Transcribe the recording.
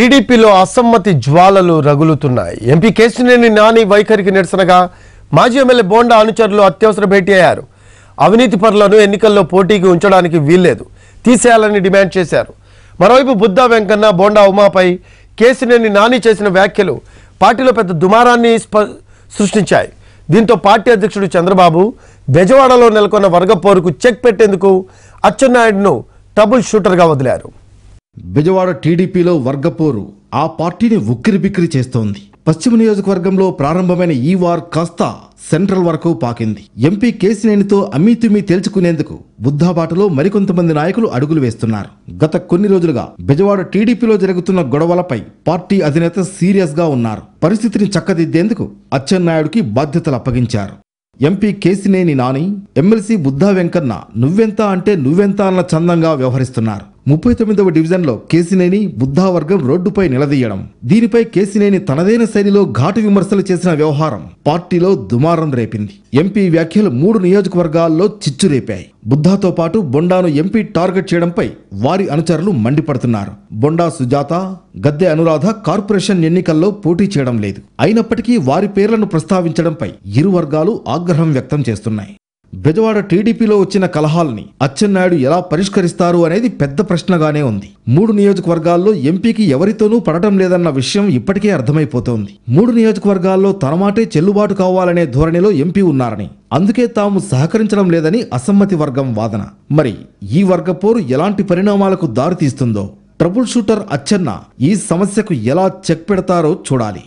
టీడీపీలో అసమ్మతి జ్వాలలు రగులుతున్నాయి ఎంపీ కేశినేని నాని వైఖరికి నిరసనగా మాజీ ఎమ్మెల్యే బోండా అనుచరులు అత్యవసర భేటీ అయ్యారు అవినీతి పరులను ఎన్నికల్లో పోటీకి ఉంచడానికి వీల్లేదు తీసేయాలని డిమాండ్ చేశారు మరోవైపు బుద్ధా వెంకన్న బోండా ఉమాపై కేశినేని నాని చేసిన వ్యాఖ్యలు పార్టీలో పెద్ద దుమారాన్ని సృష్టించాయి దీంతో పార్టీ అధ్యక్షుడు చంద్రబాబు బెజవాడలో నెలకొన్న వర్గపోరుకు చెక్ పెట్టేందుకు అచ్చెన్నాయుడును ట్రబుల్ షూటర్గా వదిలారు బెజవాడ టీడీపీలో వర్గపోరు ఆ పార్టీని ఉక్కిరిబిక్కిరి చేస్తోంది పశ్చిమ నియోజకవర్గంలో ప్రారంభమైన ఈ వార్ కాస్త సెంట్రల్ వరకు పాకింది ఎంపీ కేసినేనితో అమీతుమీ తేల్చుకునేందుకు బుద్ధాబాటలో మరికొంతమంది నాయకులు అడుగులు వేస్తున్నారు గత కొన్ని రోజులుగా బెజవాడ టీడీపీలో జరుగుతున్న గొడవలపై పార్టీ అధినేత సీరియస్గా ఉన్నారు పరిస్థితిని చక్కదిద్దేందుకు అచ్చెన్నాయుడికి బాధ్యతలు అప్పగించారు ఎంపీ కేసినేని నాని ఎమ్మెల్సీ బుద్ధా వెంకన్న నువ్వెంత అంటే నువ్వెంత అన్న చందంగా వ్యవహరిస్తున్నారు ముప్పై తొమ్మిదవ డివిజన్లో కేసినేని బుద్ధావర్గం రోడ్డుపై నిలదీయడం దీనిపై కేసినేని తనదైన శైలిలో ఘాటు విమర్శలు చేసిన వ్యవహారం పార్టీలో దుమారం రేపింది ఎంపీ వ్యాఖ్యలు మూడు నియోజకవర్గాల్లో చిచ్చు రేపాయి బుద్ధాతో పాటు బొండాను ఎంపీ టార్గెట్ చేయడంపై వారి అనుచరులు మండిపడుతున్నారు బొండా సుజాత గద్దె అనురాధ కార్పొరేషన్ ఎన్నికల్లో పోటీ చేయడం లేదు అయినప్పటికీ వారి పేర్లను ప్రస్తావించడంపై ఇరు వర్గాలు ఆగ్రహం వ్యక్తం చేస్తున్నాయి బెజవాడ టీడీపీలో వచ్చిన కలహాల్ని అచ్చెన్నాయుడు ఎలా పరిష్కరిస్తారు అనేది పెద్ద ప్రశ్నగానే ఉంది మూడు నియోజకవర్గాల్లో ఎంపీకి ఎవరితోనూ పడటం లేదన్న విషయం ఇప్పటికే అర్థమైపోతోంది మూడు నియోజకవర్గాల్లో తన మాటే చెల్లుబాటు కావాలనే ధోరణిలో ఎంపీ ఉన్నారని అందుకే తాము సహకరించడం లేదని అసమ్మతి వర్గం వాదన మరి ఈ వర్గ పోరు ఎలాంటి పరిణామాలకు దారితీస్తుందో ట్రబుల్ షూటర్ అచ్చెన్న ఈ సమస్యకు ఎలా చెక్ పెడతారో చూడాలి